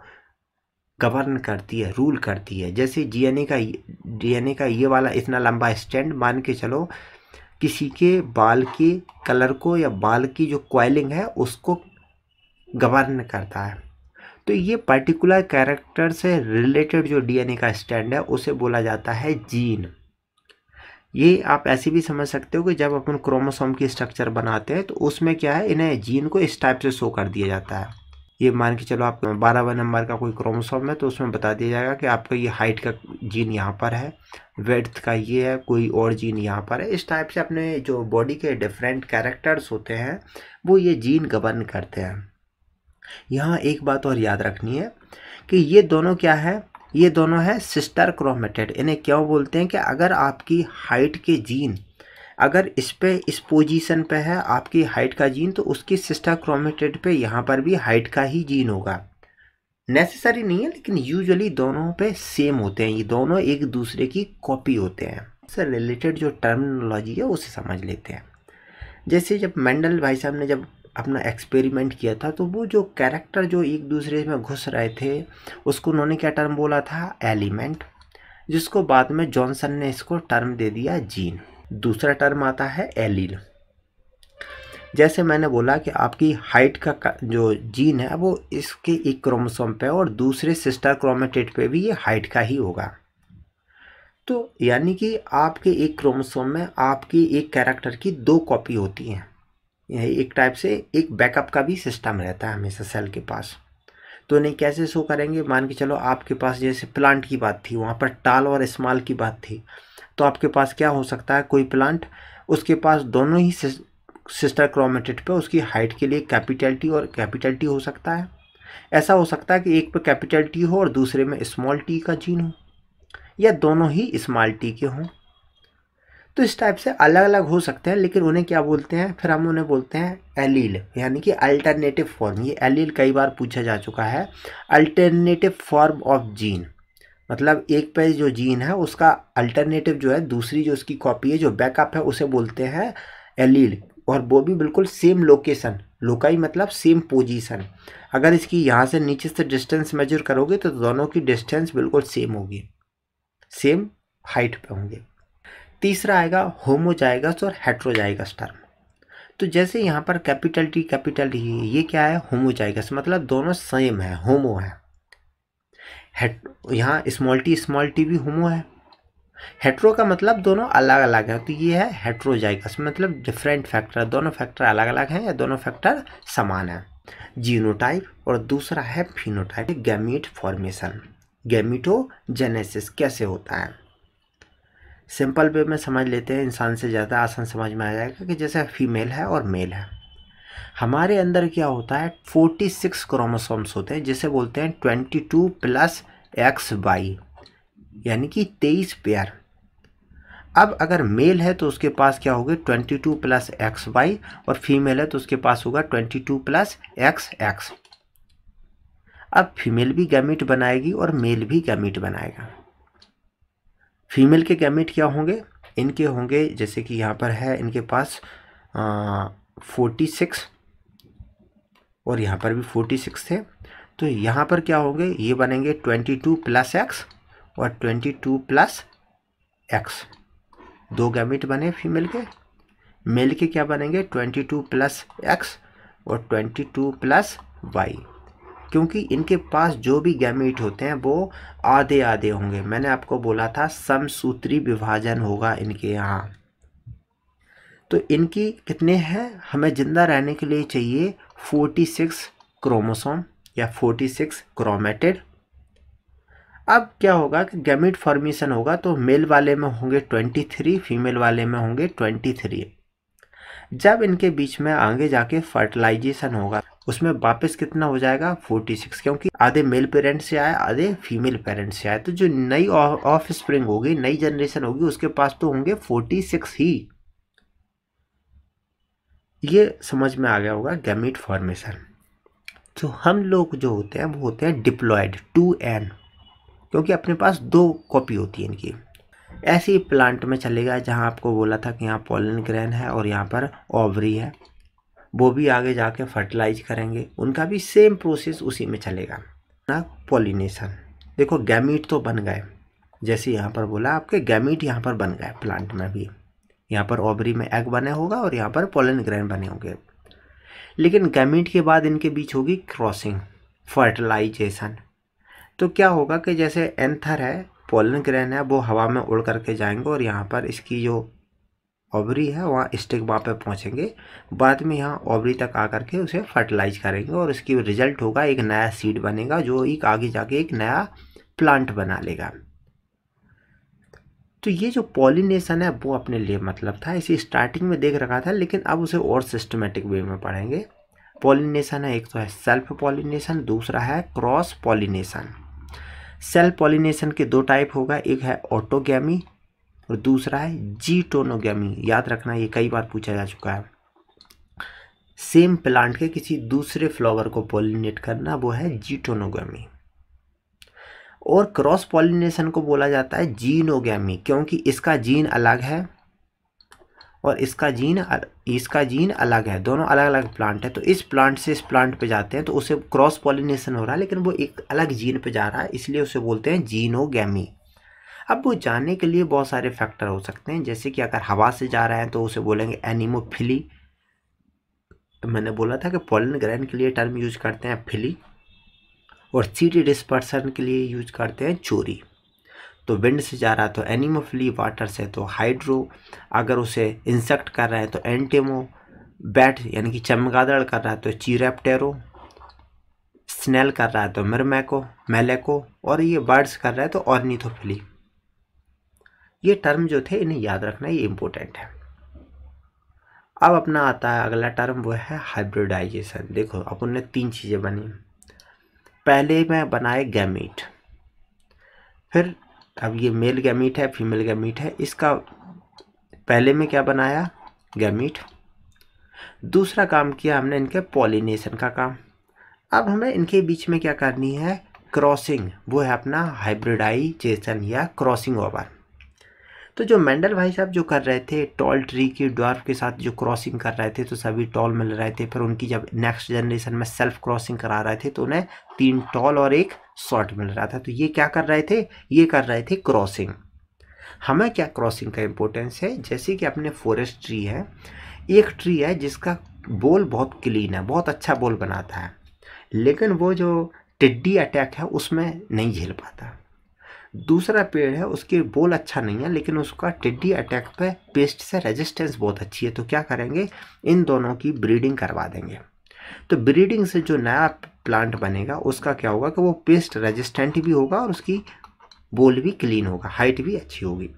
गवर्न करती है रूल करती है जैसे डीएनए का डीएनए का ये वाला इतना लंबा स्टैंड मान के चलो किसी के बाल के कलर को या बाल की जो क्वाइलिंग है उसको गवर्न करता है तो ये पर्टिकुलर कैरेक्टर से रिलेटेड जो डीएनए का स्टैंड है उसे बोला जाता है जीन ये आप ऐसे भी समझ सकते हो कि जब अपन क्रोमोसोम की स्ट्रक्चर बनाते हैं तो उसमें क्या है इन्हें जीन को इस टाइप से शो कर दिया जाता है ये मान के चलो आप बारहवा नंबर का कोई क्रोमोसोम है तो उसमें बता दिया जाएगा कि आपका ये हाइट का जीन यहाँ पर है वेथ का ये है कोई और जीन यहाँ पर है इस टाइप से अपने जो बॉडी के डिफरेंट कैरेक्टर्स होते हैं वो ये जीन गवर्न करते हैं यहाँ एक बात और याद रखनी है कि ये दोनों क्या है ये दोनों है सिस्टर क्रोमेटेड इन्हें क्यों बोलते हैं कि अगर आपकी हाइट के जीन अगर इस पर इस पोजीशन पे है आपकी हाइट का जीन तो उसकी सिस्टा क्रोमेटेड पे यहाँ पर भी हाइट का ही जीन होगा नेसेसरी नहीं है लेकिन यूजुअली दोनों पे सेम होते हैं ये दोनों एक दूसरे की कॉपी होते हैं इससे रिलेटेड जो टर्मिनोलॉजी है उसे समझ लेते हैं जैसे जब मैंडल भाई साहब ने जब अपना एक्सपेरिमेंट किया था तो वो जो कैरेक्टर जो एक दूसरे में घुस रहे थे उसको उन्होंने क्या टर्म बोला था एलिमेंट जिसको बाद में जॉनसन ने इसको टर्म दे दिया जीन दूसरा टर्म आता है एलील जैसे मैंने बोला कि आपकी हाइट का जो जीन है वो इसके एक क्रोमोसोम पे और दूसरे सिस्टर क्रोमेटेट पे भी ये हाइट का ही होगा तो यानी कि आपके एक क्रोमोसोम में आपकी एक कैरेक्टर की दो कॉपी होती हैं यही एक टाइप से एक बैकअप का भी सिस्टम रहता है हमेशा सेल के पास तो नहीं कैसे शो करेंगे मान के चलो आपके पास जैसे प्लांट की बात थी वहाँ पर टाल और इस्माल की बात थी तो आपके पास क्या हो सकता है कोई प्लांट उसके पास दोनों ही सिस्टर क्रोमेटेड पे उसकी हाइट के लिए कैपिटल टी और कैपिटल टी हो सकता है ऐसा हो सकता है कि एक पे कैपिटल टी हो और दूसरे में स्मॉल टी का जीन हो या दोनों ही स्मॉल टी के हों तो इस टाइप से अलग अलग हो सकते हैं लेकिन उन्हें क्या बोलते हैं फिर हम उन्हें बोलते हैं एलील यानी कि अल्टरनेटिव फॉर्म ये एलील कई बार पूछा जा चुका है अल्टरनेटिव फॉर्म ऑफ जीन मतलब एक पे जो जीन है उसका अल्टरनेटिव जो है दूसरी जो उसकी कॉपी है जो बैकअप है उसे बोलते हैं एलील और वो भी बिल्कुल सेम लोकेशन लोकाई मतलब सेम पोजीशन अगर इसकी यहाँ से नीचे से डिस्टेंस मेजर करोगे तो दोनों की डिस्टेंस बिल्कुल सेम होगी सेम हाइट पे होंगे तीसरा आएगा होमोजाइगस और हेट्रोजाइगस टर्म तो जैसे यहाँ पर कैपिटल टी कैपिटल ये क्या है होमोजाइगस मतलब दोनों सेम है होमो है यहाँ स्मॉल टी स्मॉल टी भी होमो है हेट्रो का मतलब दोनों अलग अलग है तो ये है हेट्रोजाइगस मतलब डिफरेंट फैक्टर दोनों फैक्टर अलग अलग हैं या दोनों फैक्टर समान हैं जीनोटाइप और दूसरा है फिनोटाइप गैमिट फॉर्मेशन गैमीटोजेनेसिस कैसे होता है सिंपल वे में समझ लेते हैं इंसान से ज़्यादा आसान समझ में आ जाएगा कि जैसे फीमेल है और मेल है हमारे अंदर क्या होता है फोर्टी सिक्स क्रोमोसोम्स होते हैं जिसे बोलते हैं twenty two plus X Y यानी कि तेईस पेयर अब अगर मेल है तो उसके पास क्या होगा twenty two plus X Y और फीमेल है तो उसके पास होगा twenty two plus X X अब फीमेल भी गैमिट बनाएगी और मेल भी गैमिट बनाएगा फीमेल के गैमिट क्या होंगे इनके होंगे जैसे कि यहाँ पर है इनके पास फोर्टी सिक्स और यहाँ पर भी फोर्टी सिक्स थे तो यहाँ पर क्या होंगे ये बनेंगे ट्वेंटी टू प्लस एक्स और ट्वेंटी टू प्लस एक्स दो गैमिट बने फीमेल के मेल के क्या बनेंगे ट्वेंटी टू प्लस एक्स और ट्वेंटी टू प्लस वाई क्योंकि इनके पास जो भी गैमिट होते हैं वो आधे आधे होंगे मैंने आपको बोला था समसूत्री विभाजन होगा इनके यहाँ तो इनकी कितने हैं हमें ज़िंदा रहने के लिए चाहिए 46 क्रोमोसोम या 46 क्रोमेटेड अब क्या होगा कि गैमिट फॉर्मेशन होगा तो मेल वाले में होंगे 23 फीमेल वाले में होंगे 23 जब इनके बीच में आगे जाके फर्टिलाइजेशन होगा उसमें वापस कितना हो जाएगा 46 क्योंकि आधे मेल पेरेंट्स से आए आधे फीमेल पेरेंट्स से आए तो जो नई ऑफ स्प्रिंग होगी नई जनरेशन होगी उसके पास तो होंगे 46 ही ये समझ में आ गया होगा गैमिट फॉर्मेशन तो हम लोग जो होते हैं वो होते हैं डिप्लॉयड टू एन क्योंकि अपने पास दो कॉपी होती है इनकी ऐसे ही प्लांट में चलेगा जहाँ आपको बोला था कि यहाँ पोलन ग्रहण है और यहाँ पर ओवरी है वो भी आगे जाके फर्टिलाइज करेंगे उनका भी सेम प्रोसेस उसी में चलेगा ना पोलिनेशन देखो गैमीट तो बन गए जैसे यहाँ पर बोला आपके गैमिट यहाँ पर बन गए प्लांट में भी यहाँ पर ओबरी में एग बने होगा और यहाँ पर पोलन ग्रैंड बने होंगे लेकिन गैमिट के बाद इनके बीच होगी क्रॉसिंग फर्टिलाइजेशन तो क्या होगा कि जैसे एंथर है पोलन ग्रैन है वो हवा में उड़ करके जाएंगे और यहाँ पर इसकी जो ओबरी है वहाँ स्टिक वहाँ पर पहुँचेंगे बाद में यहाँ ओबरी तक आकर के उसे फर्टिलाइज करेंगे और इसकी रिजल्ट होगा एक नया सीड बनेगा जो एक आगे जाके एक नया प्लांट बना लेगा तो ये जो पॉलिनेशन है वो अपने लिए मतलब था इसे स्टार्टिंग में देख रखा था लेकिन अब उसे और सिस्टमेटिक वे में पढ़ेंगे पॉलिनेशन है एक तो है सेल्फ पॉलिनेशन दूसरा है क्रॉस पॉलिनेशन सेल्फ पॉलिनेशन के दो टाइप होगा एक है ऑटोगैमी और दूसरा है जीटोनोगैमी याद रखना ये कई बार पूछा जा चुका है सेम प्लांट के किसी दूसरे फ्लावर को पॉलिनेट करना वो है जीटोनोगैमी और क्रॉस पॉलिनेशन को बोला जाता है जीनोगैमी क्योंकि इसका जीन अलग है और इसका जीन इसका जीन अलग है दोनों अलग अलग प्लांट है तो इस प्लांट से इस प्लांट पे जाते हैं तो उसे क्रॉस पॉलिनेशन हो रहा है लेकिन वो एक अलग जीन पे जा रहा है इसलिए उसे बोलते हैं जीनोगैमी अब वो जाने के लिए बहुत सारे फैक्टर हो सकते हैं जैसे कि अगर हवा से जा रहे हैं तो उसे बोलेंगे एनिमोफिली मैंने बोला था कि पॉलिन ग्रहण के लिए टर्म यूज करते हैं फिली और सीटेड इस पर्सन के लिए यूज करते हैं चोरी तो विंड से जा रहा है तो एनिमोफिली वाटर से तो हाइड्रो अगर उसे इंसेक्ट कर रहे हैं तो एंटेमो बैट यानी कि चमगादड़ कर रहा है तो चीरेप्टेरो स्नेल कर रहा है तो मरमैको मेलेको और ये बर्ड्स कर रहा है तो ऑर्निथोफिली ये टर्म जो थे इन्हें याद रखना ये इम्पोर्टेंट है अब अपना आता है अगला टर्म वो है हाइब्रिडाइजेशन देखो अपन ने तीन चीज़ें बनी पहले में बनाए गैमीट फिर अब ये मेल गैमीट है फीमेल गैमीट है इसका पहले में क्या बनाया गैमीट दूसरा काम किया हमने इनके पॉलिनेशन का काम अब हमें इनके बीच में क्या करनी है क्रॉसिंग वो है अपना हाइब्रिडाइजेशन या क्रॉसिंग ओवर तो जो मेंडल भाई साहब जो कर रहे थे टॉल ट्री के ड्वार्फ के साथ जो क्रॉसिंग कर रहे थे तो सभी टॉल मिल रहे थे फिर उनकी जब नेक्स्ट जनरेशन में सेल्फ क्रॉसिंग करा रहे थे तो उन्हें तीन टॉल और एक शॉर्ट मिल रहा था तो ये क्या कर रहे थे ये कर रहे थे क्रॉसिंग हमें क्या क्रॉसिंग का इम्पोर्टेंस है जैसे कि अपने फॉरेस्ट ट्री है एक ट्री है जिसका बोल बहुत क्लीन है बहुत अच्छा बोल बनाता है लेकिन वो जो टिड्डी अटैक है उसमें नहीं झेल पाता दूसरा पेड़ है उसके बोल अच्छा नहीं है लेकिन उसका टिड्डी अटैक पे पेस्ट से रेजिस्टेंस बहुत अच्छी है तो क्या करेंगे इन दोनों की ब्रीडिंग करवा देंगे तो ब्रीडिंग से जो नया प्लांट बनेगा उसका क्या होगा कि वो पेस्ट रेजिस्टेंट भी होगा और उसकी बोल भी क्लीन होगा हाइट भी अच्छी होगी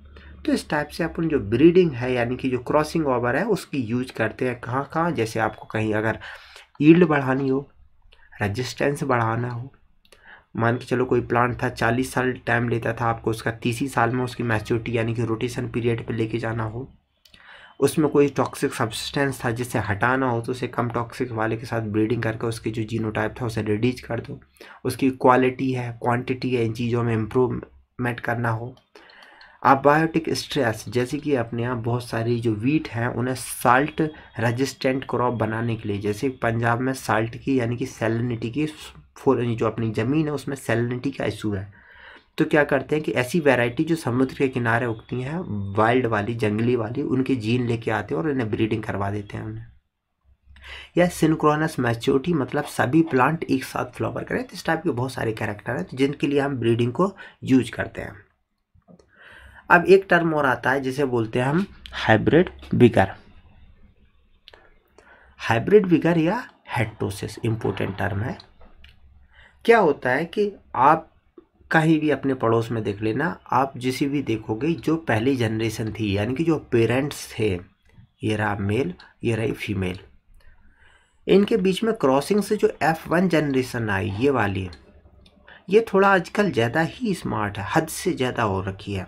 तो इस टाइप से अपन जो ब्रीडिंग है यानी कि जो क्रॉसिंग ओवर है उसकी यूज करते हैं कहाँ कहाँ जैसे आपको कहीं अगर ईल्ड बढ़ानी हो रेजिस्टेंस बढ़ाना हो मान के चलो कोई प्लांट था चालीस साल टाइम लेता था आपको उसका तीस ही साल में उसकी मैच्योरिटी यानी कि रोटेशन पीरियड पर लेके जाना हो उसमें कोई टॉक्सिक सब्सटेंस था जिसे हटाना हो तो उसे कम टॉक्सिक वाले के साथ ब्रीडिंग करके उसके जो जीनोटाइप था उसे रिड्यूज कर दो उसकी क्वालिटी है क्वांटिटी है इन चीज़ों में इम्प्रूवमेंट करना हो आप बायोटिक स्ट्रेस जैसे कि अपने यहाँ बहुत सारी जो वीट हैं उन्हें साल्ट रजिस्टेंट क्रॉप बनाने के लिए जैसे पंजाब में साल्ट की यानी कि सेलिनिटी की जो अपनी ज़मीन है उसमें सेलिनिटी का इशू है तो क्या करते हैं कि ऐसी वैरायटी जो समुद्र के किनारे उगती हैं वाइल्ड वाली जंगली वाली उनके जीन लेके आते हैं और इन्हें ब्रीडिंग करवा देते हैं उन्हें या सिंक्रोनस मैच्योरिटी मतलब सभी प्लांट एक साथ फ्लावर करें तो इस टाइप के बहुत सारे कैरेक्टर हैं तो जिनके लिए हम ब्रीडिंग को यूज करते हैं अब एक टर्म और आता है जिसे बोलते हैं हम हाइब्रिड बिगर हाइब्रिड बिगर या हेट्रोसिस इंपोर्टेंट टर्म है क्या होता है कि आप कहीं भी अपने पड़ोस में देख लेना आप जिस भी देखोगे जो पहली जनरेशन थी यानी कि जो पेरेंट्स थे ये रहा मेल ये रही फीमेल इनके बीच में क्रॉसिंग से जो एफ़ वन जनरेशन आई ये वाली ये थोड़ा आजकल ज़्यादा ही स्मार्ट है हद से ज़्यादा हो रखी है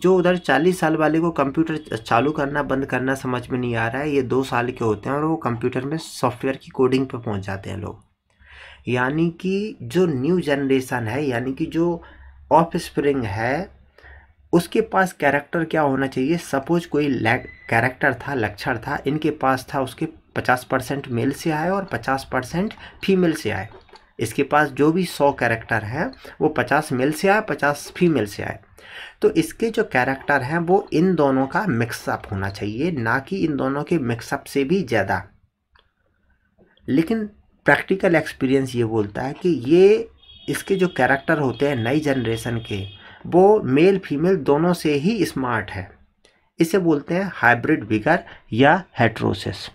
जो उधर चालीस साल वाले को कंप्यूटर चालू करना बंद करना समझ में नहीं आ रहा है ये दो साल के होते हैं और वो कंप्यूटर में सॉफ्टवेयर की कोडिंग पर पहुंच जाते हैं लोग यानी कि जो न्यू जनरेशन है यानी कि जो ऑफ स्प्रिंग है उसके पास कैरेक्टर क्या होना चाहिए सपोज कोई कैरेक्टर था लक्षण था इनके पास था उसके पचास परसेंट मेल से आए और पचास परसेंट फीमेल से आए इसके पास जो भी सौ कैरेक्टर हैं वो पचास मेल से आए पचास फीमेल से आए तो इसके जो कैरेक्टर हैं वो इन दोनों का मिक्सअप होना चाहिए ना कि इन दोनों के मिक्सअप से भी ज़्यादा लेकिन प्रैक्टिकल एक्सपीरियंस ये बोलता है कि ये इसके जो कैरेक्टर होते हैं नई जनरेशन के वो मेल फीमेल दोनों से ही स्मार्ट है इसे बोलते हैं हाइब्रिड विगर या हेट्रोसिस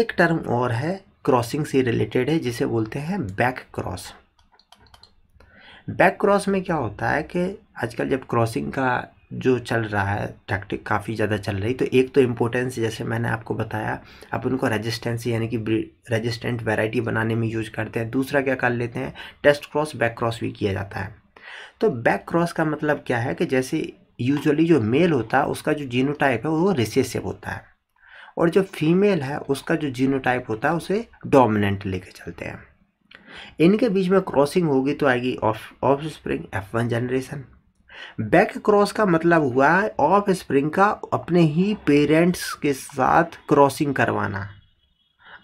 एक टर्म और है क्रॉसिंग से रिलेटेड है जिसे बोलते हैं बैक क्रॉस बैक क्रॉस में क्या होता है कि आजकल जब क्रॉसिंग का जो चल रहा है टैक्टिक काफ़ी ज़्यादा चल रही तो एक तो इम्पोर्टेंस जैसे मैंने आपको बताया अब उनको रेजिस्टेंस यानी कि रेजिस्टेंट वैरायटी बनाने में यूज करते हैं दूसरा क्या कर लेते हैं टेस्ट क्रॉस बैक क्रॉस भी किया जाता है तो बैक क्रॉस का मतलब क्या है कि जैसे यूजअली जो मेल होता है उसका जो जीनो है वो रिसेसिव होता है और जो फीमेल है उसका जो जीनो होता है उसे डोमिनेंट ले चलते हैं इनके बीच में क्रॉसिंग होगी तो आएगी off offspring F one generation back cross का मतलब हुआ है ऑफ स्प्रिंग का अपने ही पेरेंट्स के साथ क्रॉसिंग करवाना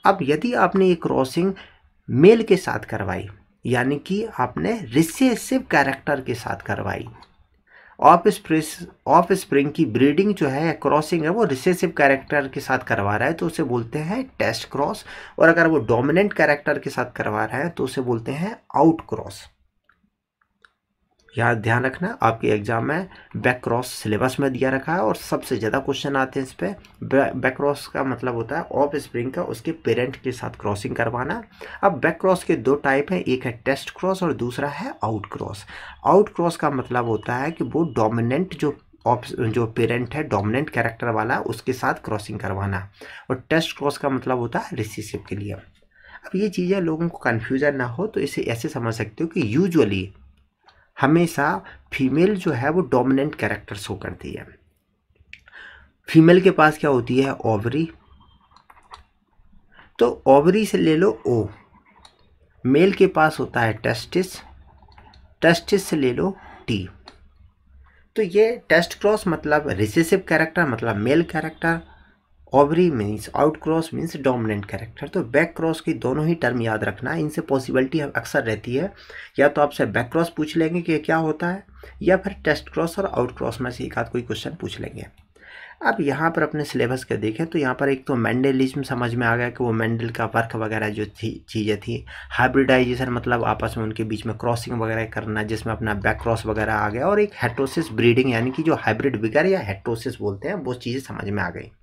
अब यदि आपने ये क्रॉसिंग मेल के साथ करवाई यानी कि आपने रिसेसिव कैरेक्टर के साथ करवाई ऑफ स्प्रिस ऑफ स्प्रिंग की ब्रीडिंग जो है क्रॉसिंग है वो रिसेसिव कैरेक्टर के साथ करवा रहा है तो उसे बोलते हैं टेस्ट क्रॉस और अगर वो डोमिनेंट कैरेक्टर के साथ करवा रहा है तो उसे बोलते हैं आउट क्रॉस याद ध्यान रखना आपके एग्ज़ाम में बैक क्रॉस सिलेबस में दिया रखा है और सबसे ज़्यादा क्वेश्चन आते हैं इस पर बैक क्रॉस का मतलब होता है ऑफ स्प्रिंग का उसके पेरेंट के साथ क्रॉसिंग करवाना अब बैक क्रॉस के दो टाइप हैं एक है टेस्ट क्रॉस और दूसरा है आउट क्रॉस आउट क्रॉस का मतलब होता है कि वो डोमिनेंट जो ऑफ जो पेरेंट है डोमिनेंट कैरेक्टर वाला उसके साथ क्रॉसिंग करवाना और टेस्ट क्रॉस का मतलब होता है रिसीसिव के लिए अब ये चीज़ें लोगों को कन्फ्यूजन ना हो तो इसे ऐसे समझ सकते हो कि यूजुअली हमेशा फीमेल जो है वो डोमिनेंट कैरेक्टर शो करती है फीमेल के पास क्या होती है ओवरी तो ओवरी से ले लो ओ मेल के पास होता है टेस्टिस टेस्टिस से ले लो टी तो ये टेस्ट क्रॉस मतलब रिसेसिव कैरेक्टर मतलब male character ovary means out cross means dominant character तो बैक क्रॉस की दोनों ही टर्म याद रखना है इनसे पॉसिबिलिटी अक्सर रहती है या तो आपसे बैक क्रॉस पूछ लेंगे कि क्या होता है या फिर टेस्ट क्रॉस और आउट क्रॉस में से एक आध कोई क्वेश्चन पूछ लेंगे अब यहाँ पर अपने सिलेबस के देखें तो यहाँ पर एक तो मैंडलिज्म समझ में आ गया कि वो मैंडल का वर्क वगैरह जो थी चीज़ें थी हाइब्रिडाइजेशन मतलब आपस में उनके बीच में क्रॉसिंग वगैरह करना जिसमें अपना बैक क्रॉस वगैरह आ गया और एक हेटोसिस ब्रीडिंग यानी कि जो हाइब्रिड बिगर या हेटोसिस बोलते हैं वो चीज़ें समझ में आ गई